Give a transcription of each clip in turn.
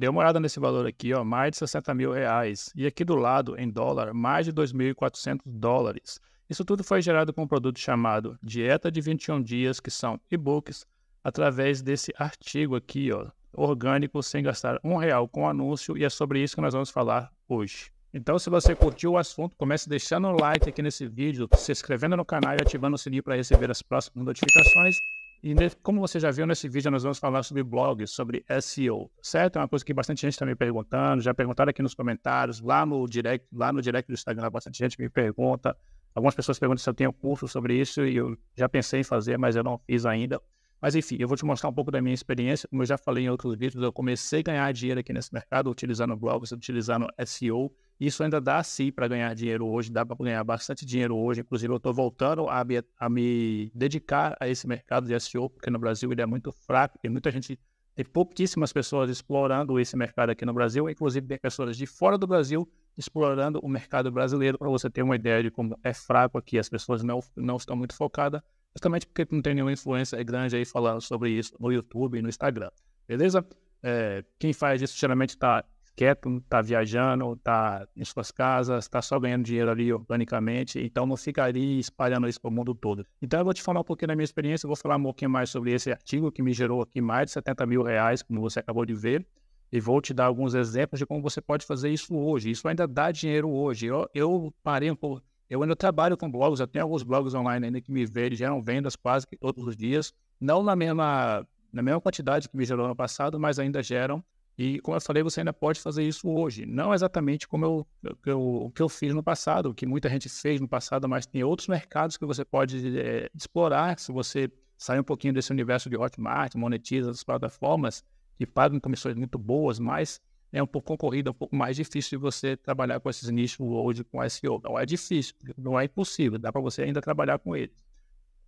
Dê uma olhada nesse valor aqui, ó, mais de 60 mil reais. E aqui do lado, em dólar, mais de 2.400 dólares. Isso tudo foi gerado com um produto chamado Dieta de 21 Dias, que são e-books, através desse artigo aqui, ó, orgânico, sem gastar um real com anúncio, e é sobre isso que nós vamos falar hoje. Então, se você curtiu o assunto, comece deixando um like aqui nesse vídeo, se inscrevendo no canal e ativando o sininho para receber as próximas notificações. E nesse, como você já viu nesse vídeo, nós vamos falar sobre blogs, sobre SEO, certo? É uma coisa que bastante gente está me perguntando, já perguntaram aqui nos comentários, lá no direct, lá no direct do Instagram, bastante gente me pergunta. Algumas pessoas perguntam se eu tenho curso sobre isso e eu já pensei em fazer, mas eu não fiz ainda. Mas enfim, eu vou te mostrar um pouco da minha experiência. Como eu já falei em outros vídeos, eu comecei a ganhar dinheiro aqui nesse mercado, utilizando blogs, utilizando SEO. Isso ainda dá sim para ganhar dinheiro hoje, dá para ganhar bastante dinheiro hoje. Inclusive, eu estou voltando a me, a me, dedicar a esse mercado de SEO, porque no Brasil ele é muito fraco, tem muita gente, tem pouquíssimas pessoas explorando esse mercado aqui no Brasil, inclusive tem pessoas de fora do Brasil explorando o mercado brasileiro, para você ter uma ideia de como é fraco aqui, as pessoas não, não estão muito focadas Justamente porque não tem nenhuma influência grande aí falando sobre isso no YouTube e no Instagram, beleza? É, quem faz isso geralmente está quieto, está viajando, está em suas casas, está só ganhando dinheiro ali organicamente, então não ficaria espalhando isso para o mundo todo. Então eu vou te falar um pouquinho da minha experiência, vou falar um pouquinho mais sobre esse artigo que me gerou aqui mais de 70 mil reais, como você acabou de ver, e vou te dar alguns exemplos de como você pode fazer isso hoje. Isso ainda dá dinheiro hoje. Eu, eu parei um pouco, eu ainda trabalho com blogs, eu tenho alguns blogs online ainda que me vendem, geram vendas quase que todos os dias, não na mesma, na mesma quantidade que me gerou no passado, mas ainda geram. E como eu falei, você ainda pode fazer isso hoje. Não exatamente como eu, eu, o que eu fiz no passado, o que muita gente fez no passado, mas tem outros mercados que você pode é, explorar se você sair um pouquinho desse universo de Hotmart, monetiza as plataformas que pagam comissões muito boas, mas é um pouco concorrida, é um pouco mais difícil de você trabalhar com esses nichos hoje com SEO. Não é difícil, não é impossível, dá para você ainda trabalhar com eles.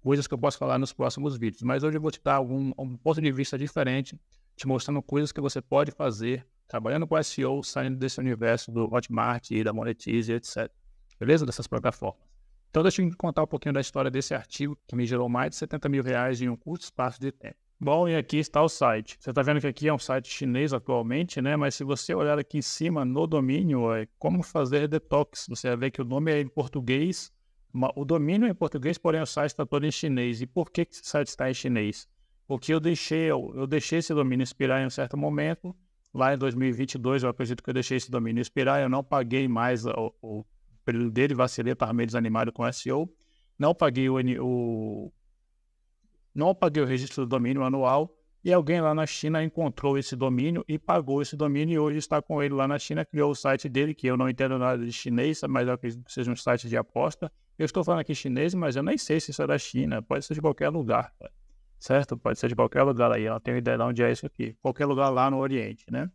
Coisas que eu posso falar nos próximos vídeos, mas hoje eu vou te dar algum, um ponto de vista diferente, te mostrando coisas que você pode fazer trabalhando com SEO, saindo desse universo do Hotmart, da Monetize, etc. Beleza? Dessas plataformas. Então, deixa eu contar um pouquinho da história desse artigo que me gerou mais de 70 mil reais em um curto espaço de tempo. Bom, e aqui está o site. Você está vendo que aqui é um site chinês atualmente, né? Mas se você olhar aqui em cima no domínio, é como fazer detox. Você vai ver que o nome é em português, o domínio é em português, porém o site está todo em chinês. E por que, que esse site está em chinês? Porque eu deixei, eu, eu deixei esse domínio expirar em um certo momento. Lá em 2022, eu acredito que eu deixei esse domínio expirar. Eu não paguei mais o, o período dele, vacilei, estava meio desanimado com o SEO. Não paguei o, o não paguei o registro do domínio anual e alguém lá na China encontrou esse domínio e pagou esse domínio e hoje está com ele lá na China, criou o site dele, que eu não entendo nada de chinês, mas eu acredito que seja um site de aposta. Eu estou falando aqui chinês, mas eu nem sei se isso é da China, pode ser de qualquer lugar, certo? Pode ser de qualquer lugar aí, ela não tenho ideia de onde é isso aqui, qualquer lugar lá no Oriente, né?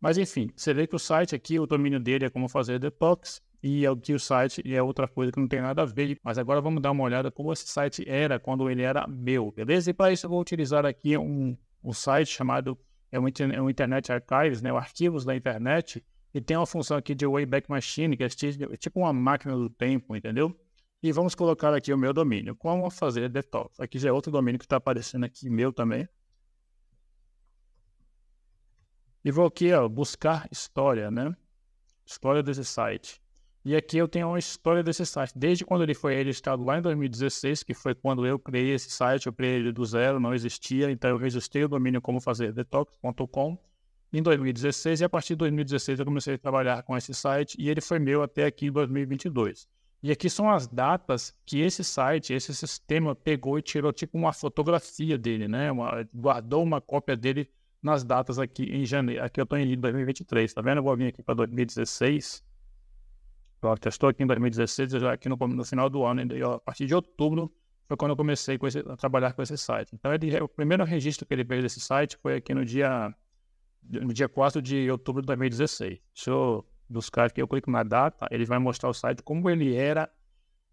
Mas enfim, você vê que o site aqui, o domínio dele é como fazer detox, e é o que o site é outra coisa que não tem nada a ver. Mas agora vamos dar uma olhada como esse site era quando ele era meu, beleza? E para isso eu vou utilizar aqui um, um site chamado é um é Internet Archives, né? O arquivos da internet e tem uma função aqui de Wayback Machine que é tipo, é tipo uma máquina do tempo, entendeu? E vamos colocar aqui o meu domínio. Como fazer desktop? Aqui já é outro domínio que está aparecendo aqui, meu também. E vou aqui, ó, buscar história, né? História desse site. E aqui eu tenho uma história desse site. Desde quando ele foi registrado lá em 2016, que foi quando eu criei esse site, eu criei ele do zero, não existia, então eu registrei o domínio como fazer detox.com em 2016 e a partir de 2016 eu comecei a trabalhar com esse site e ele foi meu até aqui em 2022. E aqui são as datas que esse site, esse sistema pegou e tirou tipo uma fotografia dele, né? Uma, guardou uma cópia dele nas datas aqui em janeiro. Aqui eu estou em 2023, tá vendo? Eu vou vir aqui para 2016 eu testou aqui em 2016, já aqui no, no final do ano, e, ó, a partir de outubro foi quando eu comecei esse, a trabalhar com esse site. Então, ele, é é o primeiro registro que ele fez desse site foi aqui no dia, no dia 4 de outubro de 2016. Se eu buscar aqui, eu clico na data, ele vai mostrar o site como ele era.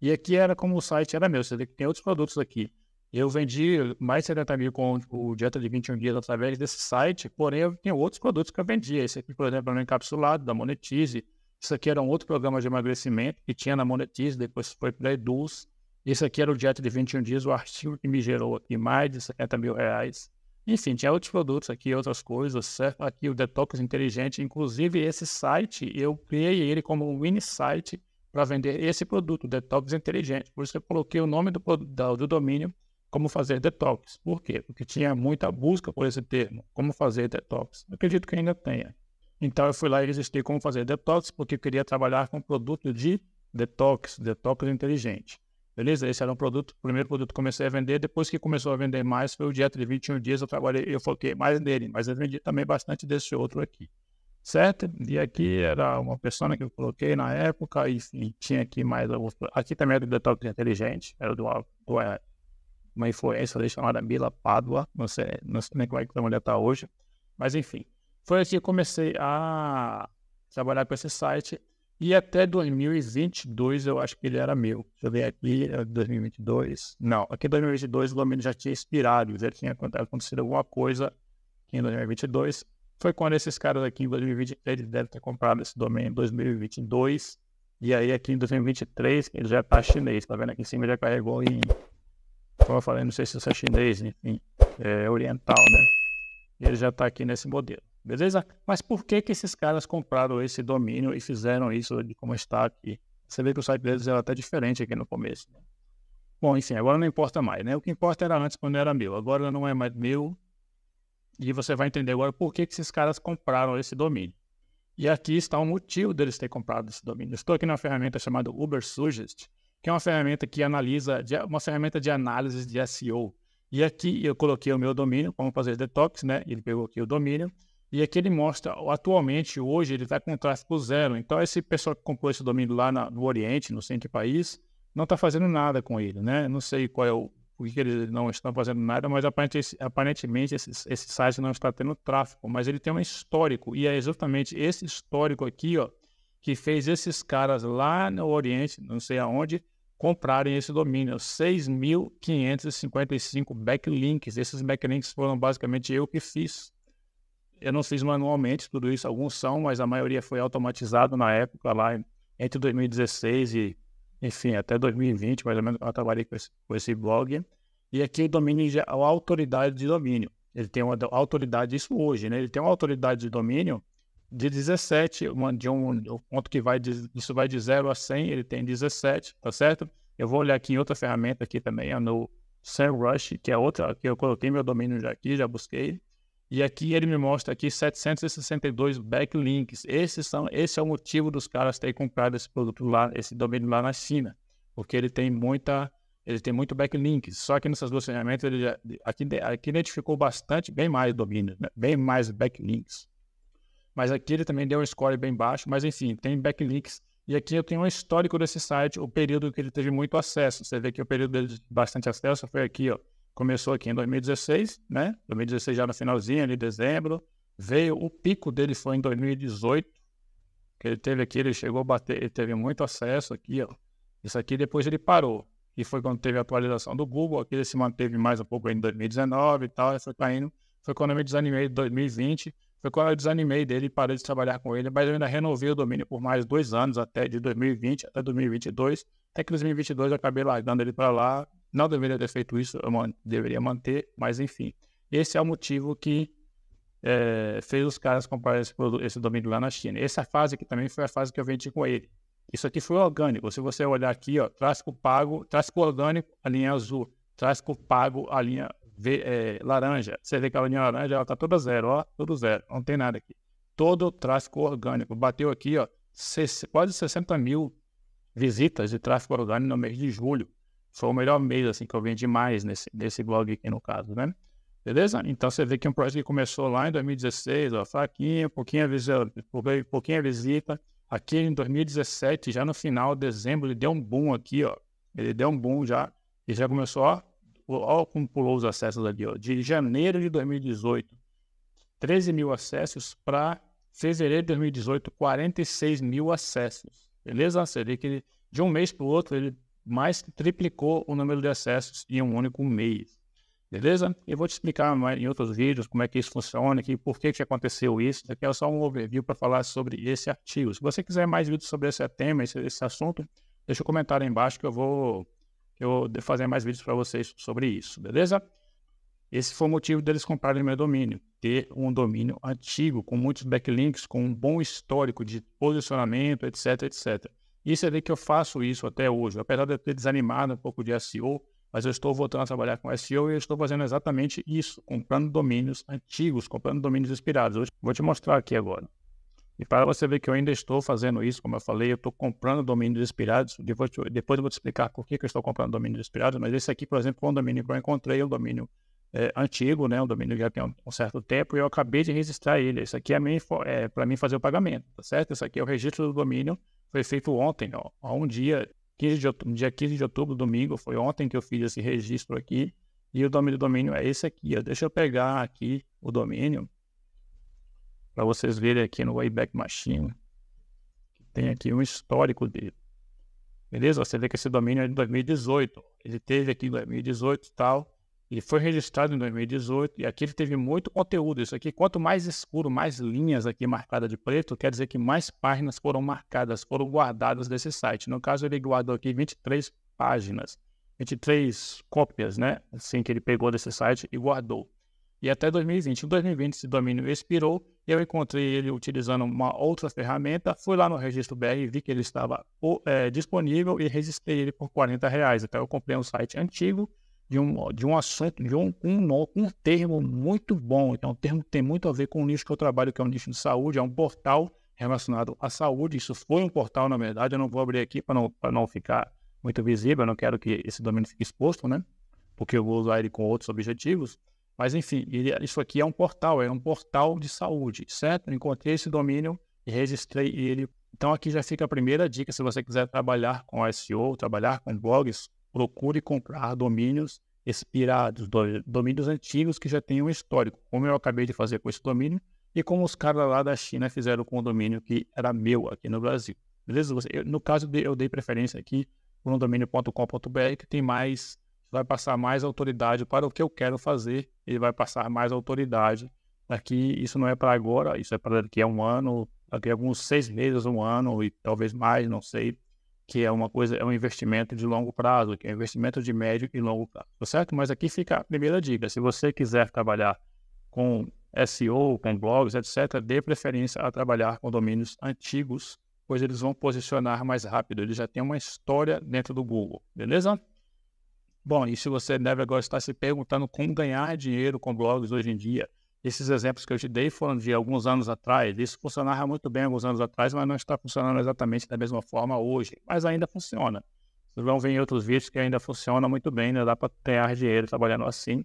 E aqui era como o site era meu. Você vê que tem outros produtos aqui. Eu vendi mais de 70 mil com o dieta de 21 dias através desse site, porém eu tinha outros produtos que eu vendia. Esse aqui, por exemplo, é um encapsulado da Monetize, isso aqui era um outro programa de emagrecimento que tinha na Monetize, depois foi para a Eduz. Isso aqui era o Dieta de 21 Dias, o artigo que me gerou aqui mais de 70 mil reais. Enfim, tinha outros produtos aqui, outras coisas, aqui o Detox Inteligente. Inclusive, esse site, eu criei ele como um mini site para vender esse produto, o Detox Inteligente. Por isso que eu coloquei o nome do, do, do domínio como fazer detox. Por quê? Porque tinha muita busca por esse termo, como fazer detox. Eu acredito que ainda tenha. Então eu fui lá e registrei como fazer detox, porque eu queria trabalhar com produto de detox, detox inteligente. Beleza? Esse era um produto, o primeiro produto que comecei a vender. Depois que começou a vender mais, foi o dieta de 21 dias. Eu trabalhei, eu foquei mais nele, mas eu vendi também bastante desse outro aqui. Certo? E aqui era uma persona que eu coloquei na época, enfim, tinha aqui mais alguns. Aqui também era do Detox Inteligente, era de é, uma, uma, influência chamada Mila Padua, não sei, não sei nem como é que a mulher está hoje, mas enfim. Foi aqui assim que comecei a trabalhar com esse site e até 2022 eu acho que ele era meu. Deixa eu ver aqui, 2022. É não, aqui em 2022 o domínio já tinha expirado, já tinha acontecido alguma coisa em 2022. Foi quando esses caras aqui em 2023 devem ter comprado esse domínio em 2022. E aí aqui em 2023 ele já tá chinês, tá vendo? Aqui em cima já carregou em. Como eu falei, não sei se isso é chinês, enfim, é oriental, né? E ele já tá aqui nesse modelo. Beleza? Mas por que que esses caras compraram esse domínio e fizeram isso de como está aqui? Você vê que o site deles era até diferente aqui no começo. Né? Bom, enfim, agora não importa mais, né? O que importa era antes quando era meu, agora não é mais meu. E você vai entender agora por que, que esses caras compraram esse domínio. E aqui está o motivo deles ter comprado esse domínio. estou aqui na ferramenta chamada Uber Suggest, que é uma ferramenta que analisa, uma ferramenta de análise de SEO. E aqui eu coloquei o meu domínio, como fazer detox, né? Ele pegou aqui o domínio e aqui ele mostra, atualmente, hoje, ele está com tráfego zero. Então, esse pessoal que comprou esse domínio lá na, no Oriente, no centro do país, não está fazendo nada com ele, né? Não sei qual é o, o que, que eles não estão fazendo nada, mas aparentemente, aparentemente esse, esse site não está tendo tráfego. Mas ele tem um histórico, e é exatamente esse histórico aqui, ó, que fez esses caras lá no Oriente, não sei aonde, comprarem esse domínio. 6.555 backlinks. Esses backlinks foram basicamente eu que fiz. Eu não fiz manualmente tudo isso, alguns são, mas a maioria foi automatizado na época, lá entre 2016 e, enfim, até 2020, mais ou menos, eu trabalhei com esse, com esse blog. E aqui o domínio, a autoridade de domínio. Ele tem uma autoridade, isso hoje, né? Ele tem uma autoridade de domínio de 17, uma, de um, um ponto que vai, de, isso vai de 0 a 100, ele tem 17, tá certo? Eu vou olhar aqui em outra ferramenta aqui também, no SEMrush, que é outra, que eu coloquei meu domínio já aqui, já busquei. E aqui ele me mostra aqui 762 backlinks. Esses são, esse é o motivo dos caras terem comprado esse produto lá, esse domínio lá na China, porque ele tem muita, ele tem muito backlinks. Só que nessas duas ferramentas ele já, aqui, aqui identificou bastante, bem mais domínio, né? bem mais backlinks. Mas aqui ele também deu um score bem baixo, mas enfim, tem backlinks. E aqui eu tenho um histórico desse site, o período que ele teve muito acesso. Você vê que o período dele de bastante acesso foi aqui, ó, começou aqui em 2016, né? 2016 já no finalzinho, ali dezembro. Veio o pico dele foi em 2018, que ele teve aqui, ele chegou a bater, ele teve muito acesso aqui, ó. Isso aqui depois ele parou. E foi quando teve a atualização do Google, aqui ele se manteve mais um pouco em 2019 e tal, e foi caindo. Foi quando eu me desanimei de 2020, foi quando eu desanimei dele e parei de trabalhar com ele, mas eu ainda renovei o domínio por mais dois anos, até de 2020 até 2022. Até que 2022 eu acabei largando ele para lá, não deveria ter feito isso, eu man deveria manter, mas enfim. Esse é o motivo que é, fez os caras comprar esse, esse domínio lá na China. Essa fase aqui também foi a fase que eu vendi com ele. Isso aqui foi orgânico. Se você olhar aqui, ó, tráfico pago, tráfico orgânico, a linha é azul, tráfico pago, a linha é, laranja. Você vê que a linha laranja ela tá toda zero, ó, tudo zero, não tem nada aqui. Todo tráfico orgânico. Bateu aqui, ó, quase 60 mil visitas de tráfico orgânico no mês de julho foi o melhor mês, assim, que eu vendi mais nesse, nesse blog aqui no caso, né? Beleza? Então você vê que um projeto que começou lá em 2016, ó, fraquinho, pouquinha visita, visita. Aqui em 2017, já no final de dezembro, ele deu um boom aqui, ó. Ele deu um boom já e já começou, ó, ó como pulou os acessos ali, ó. De janeiro de 2018, 13 mil acessos para fevereiro de 2018, 46 mil acessos. Beleza? Você vê que ele, de um mês para o outro, ele mais que triplicou o número de acessos em um único mês. Beleza? Eu vou te explicar mais em outros vídeos como é que isso funciona, que, por que, que aconteceu isso. Aqui é só um overview para falar sobre esse artigo. Se você quiser mais vídeos sobre esse tema, esse, esse assunto, deixa o um comentário aí embaixo que eu vou eu vou fazer mais vídeos para vocês sobre isso, beleza? Esse foi o motivo deles comprarem meu domínio, ter um domínio antigo, com muitos backlinks, com um bom histórico de posicionamento, etc, etc. E você vê é que eu faço isso até hoje. Apesar de eu ter desanimado um pouco de SEO, mas eu estou voltando a trabalhar com SEO e eu estou fazendo exatamente isso, comprando domínios antigos, comprando domínios expirados. Hoje, vou te mostrar aqui agora. E para você ver que eu ainda estou fazendo isso, como eu falei, eu estou comprando domínios expirados. Depois, depois eu vou te explicar por que, que eu estou comprando domínios expirados, mas esse aqui, por exemplo, foi um domínio que eu encontrei, um domínio é, antigo, né, um domínio que já tem um, um, certo tempo, e eu acabei de registrar ele. Isso aqui é, é para mim fazer o pagamento, tá certo? Isso aqui é o registro do domínio foi feito ontem, ó, há um dia, 15 de outubro, dia 15 de outubro, domingo, foi ontem que eu fiz esse registro aqui, e o domínio do domínio é esse aqui, ó. deixa eu pegar aqui o domínio, para vocês verem aqui no Wayback Machine, tem aqui um histórico dele. Beleza? Você vê que esse domínio é de 2018. Ele teve aqui em 2018 e tal. Ele foi registrado em 2018 e aqui ele teve muito conteúdo. Isso aqui, quanto mais escuro, mais linhas aqui marcadas de preto, quer dizer que mais páginas foram marcadas, foram guardadas desse site. No caso, ele guardou aqui 23 páginas, 23 cópias, né? Assim que ele pegou desse site e guardou. E até 2020. Em 2020, esse domínio expirou. Eu encontrei ele utilizando uma outra ferramenta. Fui lá no registro BR e vi que ele estava é, disponível e registrei ele por 40 reais. Então, eu comprei um site antigo de um, de um assunto, de um, um, um termo muito bom. Então, o termo tem muito a ver com o nicho que eu trabalho, que é um nicho de saúde, é um portal relacionado à saúde. Isso foi um portal, na verdade, eu não vou abrir aqui para não, não ficar muito visível, eu não quero que esse domínio fique exposto, né? Porque eu vou usar ele com outros objetivos. Mas, enfim, ele, isso aqui é um portal, é um portal de saúde, certo? Eu encontrei esse domínio e registrei ele. Então, aqui já fica a primeira dica, se você quiser trabalhar com SEO, trabalhar com blogs, procure comprar domínios expirados, domínios antigos que já tenham um histórico, como eu acabei de fazer com esse domínio e como os caras lá da China fizeram com o domínio que era meu aqui no Brasil. Beleza? Eu, no caso, eu dei preferência aqui por um domínio.com.br que tem mais, vai passar mais autoridade para o que eu quero fazer, ele vai passar mais autoridade. Aqui, isso não é para agora, isso é para daqui a um ano, daqui a alguns seis meses, um ano e talvez mais, não sei que é uma coisa, é um investimento de longo prazo, que é um investimento de médio e longo prazo, tá certo? Mas aqui fica a primeira dica, se você quiser trabalhar com SEO, com blogs, etc., dê preferência a trabalhar com domínios antigos, pois eles vão posicionar mais rápido, eles já têm uma história dentro do Google, beleza? Bom, e se você deve agora estar se perguntando como ganhar dinheiro com blogs hoje em dia, esses exemplos que eu te dei foram de alguns anos atrás. Isso funcionava muito bem alguns anos atrás, mas não está funcionando exatamente da mesma forma hoje. Mas ainda funciona. Vocês vão ver em outros vídeos que ainda funciona muito bem, né? dá para ganhar dinheiro trabalhando assim.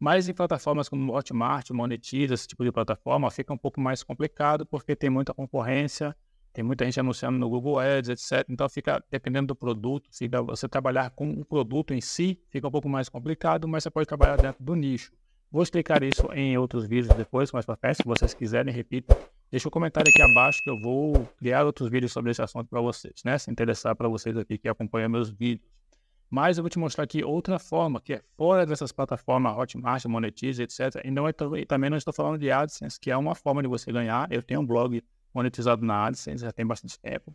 Mas em plataformas como Hotmart, Monetiza, esse tipo de plataforma, fica um pouco mais complicado porque tem muita concorrência, tem muita gente anunciando no Google Ads, etc. Então fica dependendo do produto, se você trabalhar com o produto em si, fica um pouco mais complicado, mas você pode trabalhar dentro do nicho. Vou explicar isso em outros vídeos depois, mais para frente, se vocês quiserem, repito. Deixa o um comentário aqui abaixo que eu vou criar outros vídeos sobre esse assunto para vocês, né? Se interessar para vocês aqui que acompanham meus vídeos. Mas eu vou te mostrar aqui outra forma, que é fora dessas plataformas Hotmart, Monetize, etc. E, não, e é também não estou falando de AdSense, que é uma forma de você ganhar. Eu tenho um blog monetizado na AdSense, já tem bastante tempo.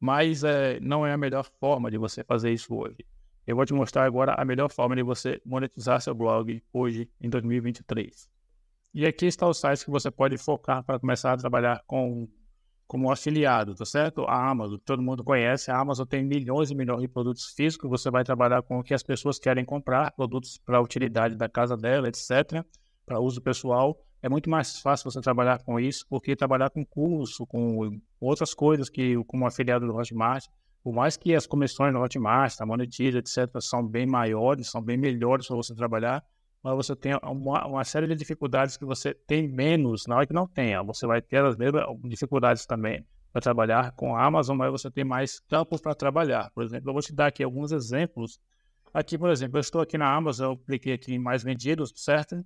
Mas é, não é a melhor forma de você fazer isso hoje. Eu vou te mostrar agora a melhor forma de você monetizar seu blog hoje em 2023. E aqui está o site que você pode focar para começar a trabalhar com como afiliado, tá certo? A Amazon, todo mundo conhece, a Amazon tem milhões e milhões de produtos físicos, você vai trabalhar com o que as pessoas querem comprar, produtos para utilidade da casa dela, etc, para uso pessoal. É muito mais fácil você trabalhar com isso, porque trabalhar com curso, com outras coisas que como afiliado do Hotmart, por mais que as comissões no Hotmart, a Monetiza, etc., são bem maiores, são bem melhores para você trabalhar, mas você tem uma, uma, série de dificuldades que você tem menos, não é que não tenha, você vai ter as mesmas dificuldades também para trabalhar com a Amazon, mas você tem mais campos para trabalhar. Por exemplo, eu vou te dar aqui alguns exemplos. Aqui, por exemplo, eu estou aqui na Amazon, eu cliquei aqui em mais vendidos, certo?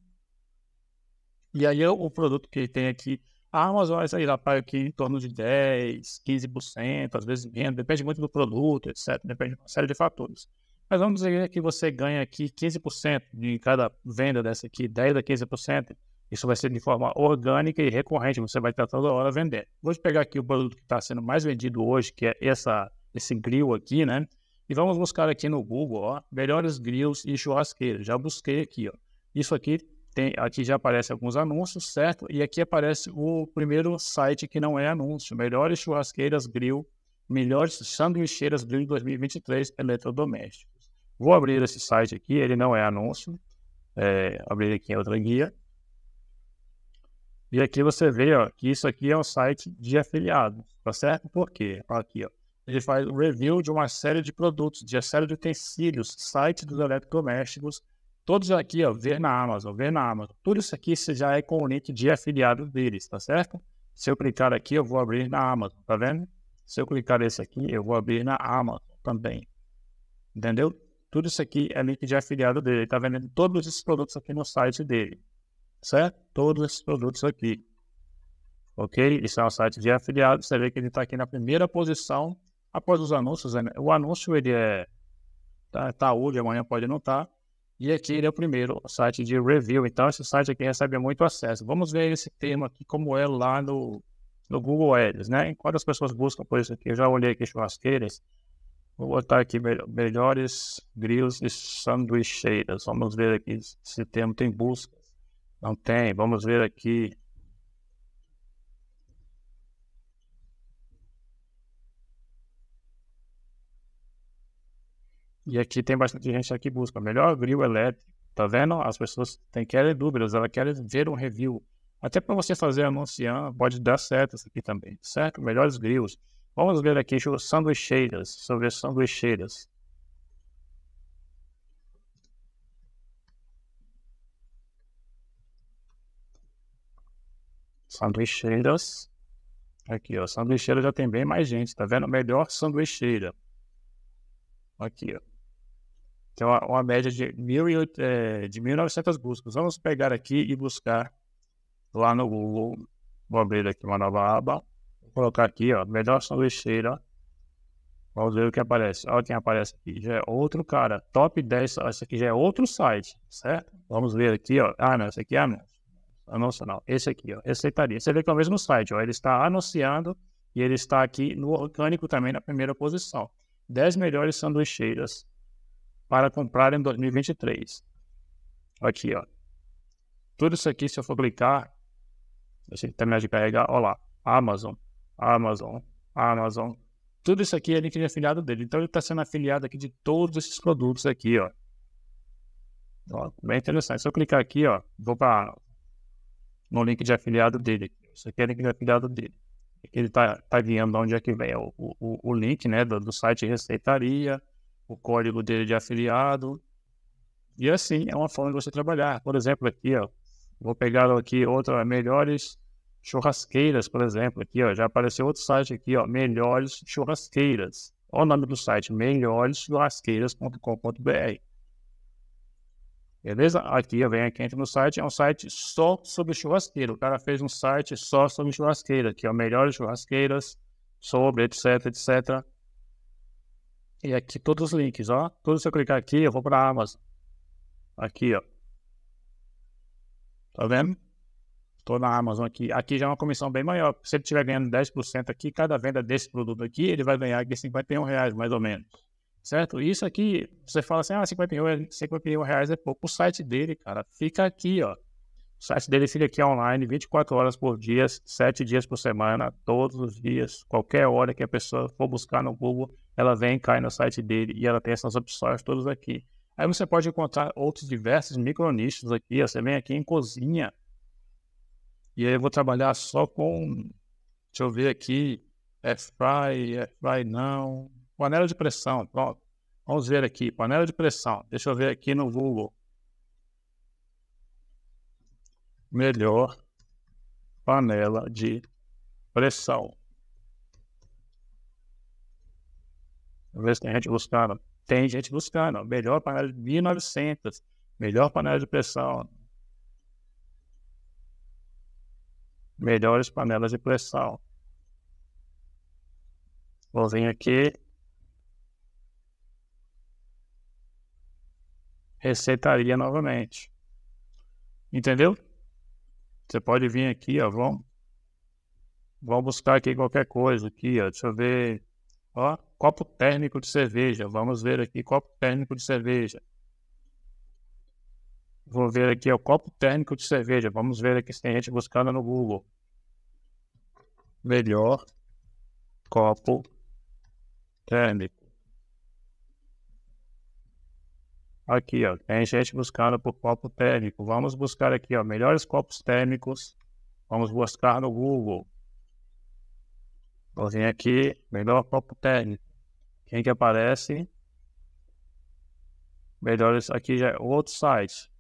E aí eu, o produto que tem aqui a Amazon aí é, lá para aqui em torno de 10, 15%, às vezes menos, depende muito do produto, etc. Depende de uma série de fatores. Mas vamos dizer que você ganha aqui 15% de cada venda dessa aqui, 10 a 15%. Isso vai ser de forma orgânica e recorrente, você vai estar toda hora vendendo. Vou pegar aqui o produto que está sendo mais vendido hoje, que é essa, esse grill aqui, né? E vamos buscar aqui no Google, ó, melhores grills e churrasqueiras. Já busquei aqui, ó. Isso aqui tem, aqui já aparece alguns anúncios, certo? E aqui aparece o primeiro site que não é anúncio, melhores churrasqueiras grill, melhores sanduicheiras grill 2023 eletrodomésticos. Vou abrir esse site aqui, ele não é anúncio, é, abrir aqui em outra guia. E aqui você vê ó, que isso aqui é um site de afiliado, tá certo? Por quê? Aqui, ó, ele faz review de uma série de produtos, de uma série de utensílios, site dos eletrodomésticos, Todos aqui, ó, ver na Amazon, ver na Amazon. Tudo isso aqui já é com o link de afiliado deles, tá certo? Se eu clicar aqui, eu vou abrir na Amazon, tá vendo? Se eu clicar esse aqui, eu vou abrir na Amazon também. Entendeu? Tudo isso aqui é link de afiliado dele. Tá vendendo todos esses produtos aqui no site dele. Certo? Todos esses produtos aqui. Ok? Isso é um site de afiliado. Você vê que ele está aqui na primeira posição após os anúncios. Né? O anúncio, ele é. Tá, tá hoje, amanhã pode não estar. Tá. E aqui ele é o primeiro o site de review. Então, esse site aqui recebe muito acesso. Vamos ver esse termo aqui, como é lá no, no Google Ads, né? Quando as pessoas buscam por isso aqui, eu já olhei aqui churrasqueiras. Vou botar aqui melhores grills e sanduicheiras. Vamos ver aqui se o termo tem busca. Não tem. Vamos ver aqui E aqui tem bastante gente aqui que busca melhor grill elétrico, tá vendo? As pessoas têm, querem dúvidas, elas querem ver um review. Até para você fazer anunciar, pode dar certo isso aqui também, certo? Melhores grills. Vamos ver aqui sanduicheiras, sobre sanduicheiras. Sanduicheiras. Aqui, ó. Sanduicheira já tem bem mais gente, tá vendo? Melhor sanduicheira. Aqui, ó que é uma, uma média de, 1.000, é, de 1.900 buscas. Vamos pegar aqui e buscar lá no Google. Vou abrir aqui uma nova aba. Vou colocar aqui, ó, melhor sanduicheira. Vamos ver o que aparece. Olha quem aparece aqui. Já é outro cara. Top 10. Esse aqui já é outro site, certo? Vamos ver aqui, ó. Ah, não. Esse aqui é anúncio. Anúncio não. Esse aqui, ó. Receitaria. Tá Você vê que é o mesmo site, ó. Ele está anunciando e ele está aqui no orgânico também na primeira posição. 10 melhores sanduicheiras para comprar em 2023. Aqui, ó. Tudo isso aqui, se eu for clicar, deixa eu terminar de carregar, olha lá, Amazon, Amazon, Amazon. Tudo isso aqui é link de afiliado dele. Então ele está sendo afiliado aqui de todos esses produtos aqui, ó. ó bem interessante. Se eu clicar aqui, ó, vou para no link de afiliado dele. Isso aqui é link de afiliado dele. Ele está tá enviando onde é que vem o, o, o link, né, do, do site Receitaria o código dele de afiliado. E assim, é uma forma de você trabalhar. Por exemplo, aqui, ó, vou pegar aqui outra, melhores churrasqueiras, por exemplo, aqui, ó, já apareceu outro site aqui, ó, melhores churrasqueiras. Olha o nome do site, melhoreschurrasqueiras.com.br. Beleza? Aqui eu venho aqui, entra no site, é um site só sobre churrasqueira. O cara fez um site só sobre churrasqueira, que é o melhores churrasqueiras, sobre, etc, etc e aqui todos os links, ó. Tudo se eu clicar aqui, eu vou para a Amazon. Aqui, ó. Tá vendo? Estou na Amazon aqui. Aqui já é uma comissão bem maior. Se ele estiver ganhando 10% aqui, cada venda desse produto aqui, ele vai ganhar aqui 51 reais, mais ou menos. Certo? Isso aqui, você fala assim, ah, 51, 51 reais é pouco. O site dele, cara, fica aqui, ó. O site dele fica aqui online 24 horas por dia, 7 dias por semana, todos os dias, qualquer hora que a pessoa for buscar no Google, ela vem, cai no site dele e ela tem essas opções todas aqui. Aí você pode encontrar outros diversos micronichos aqui. Você vem aqui em cozinha. E aí eu vou trabalhar só com. Deixa eu ver aqui. Air fry, air fry não. Panela de pressão, pronto. Vamos ver aqui. Panela de pressão. Deixa eu ver aqui no Google. melhor panela de pressão. Talvez tem gente buscando. Tem gente buscando. Melhor panela de 1900. Melhor panela de pressão. Melhores panelas de pressão. Vou vir aqui. Receitaria novamente. Entendeu? Você pode vir aqui, ó, vamos buscar aqui qualquer coisa aqui, ó, deixa eu ver, ó, copo térmico de cerveja, vamos ver aqui copo térmico de cerveja. Vou ver aqui o copo térmico de cerveja. Vamos ver aqui se tem gente buscando no Google. Melhor copo térmico. Aqui, ó, tem gente buscando por copo térmico. Vamos buscar aqui, ó, melhores copos térmicos. Vamos buscar no Google. Vou vir aqui, melhor copo térmico. Quem que aparece? Melhores, aqui já é outro site.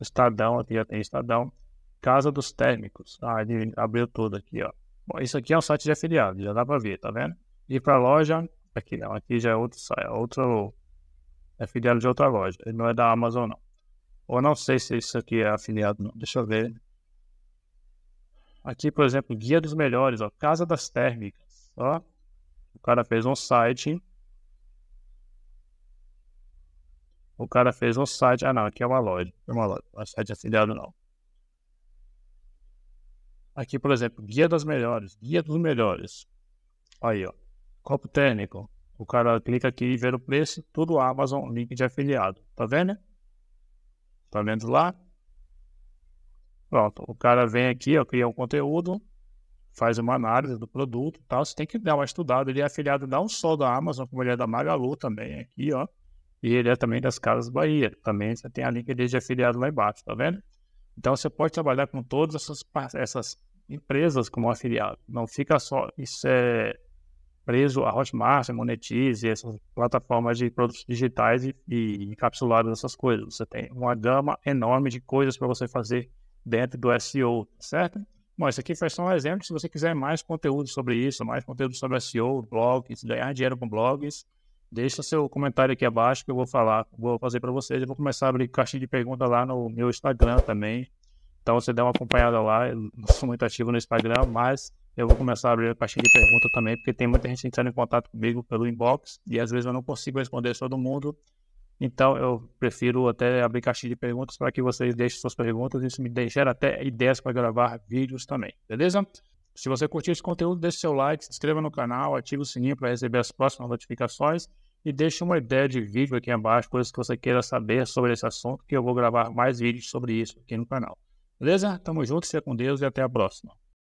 Estadão, aqui já tem Estadão. Casa dos Térmicos. Ah, ele abriu tudo aqui, ó. Bom, isso aqui é um site de afiliado, já dá pra ver, tá vendo? E pra loja, aqui não, aqui já é outro, site, é outro é afiliado de outra loja. Ele não é da Amazon, não. Ou não sei se isso aqui é afiliado, não. Deixa eu ver. Aqui, por exemplo, Guia dos Melhores, ó. Casa das Térmicas. Ó. O cara fez um site. O cara fez um site. Ah, não. Aqui é uma loja. É uma loja. site é site afiliado, não. Aqui, por exemplo, Guia das Melhores. Guia dos Melhores. Aí, ó. Copo térmico. O cara clica aqui e vê o preço, tudo Amazon, link de afiliado. Tá vendo? Tá vendo lá? Pronto, o cara vem aqui, ó, cria um conteúdo, faz uma análise do produto e tal. Você tem que dar uma estudada. Ele é afiliado não só da Amazon, como ele é da Magalu também aqui, ó. E ele é também das Casas Bahia. Também você tem a link de afiliado lá embaixo, tá vendo? Então você pode trabalhar com todas essas, essas empresas como afiliado. Não fica só. Isso é preso a Hotmart, a Monetize, essas plataformas de produtos digitais e, e encapsuladas essas coisas. Você tem uma gama enorme de coisas para você fazer dentro do SEO, tá certo? Bom, isso aqui foi só um exemplo. Se você quiser mais conteúdo sobre isso, mais conteúdo sobre SEO, blogs, ganhar dinheiro com blogs, deixa seu comentário aqui abaixo que eu vou falar, vou fazer para vocês. Eu vou começar a abrir caixinha de perguntas lá no meu Instagram também. Então você dá uma acompanhada lá. Eu não sou muito ativo no Instagram, mas eu vou começar a abrir a caixinha de pergunta também, porque tem muita gente entrando em contato comigo pelo inbox e às vezes eu não consigo responder todo mundo. Então eu prefiro até abrir caixinha de perguntas para que vocês deixem suas perguntas. Isso me gera até ideias para gravar vídeos também, beleza? Se você curtiu esse conteúdo, deixe seu like, se inscreva no canal, ative o sininho para receber as próximas notificações e deixe uma ideia de vídeo aqui embaixo, coisas que você queira saber sobre esse assunto, que eu vou gravar mais vídeos sobre isso aqui no canal. Beleza? Tamo junto, seja com Deus e até a próxima.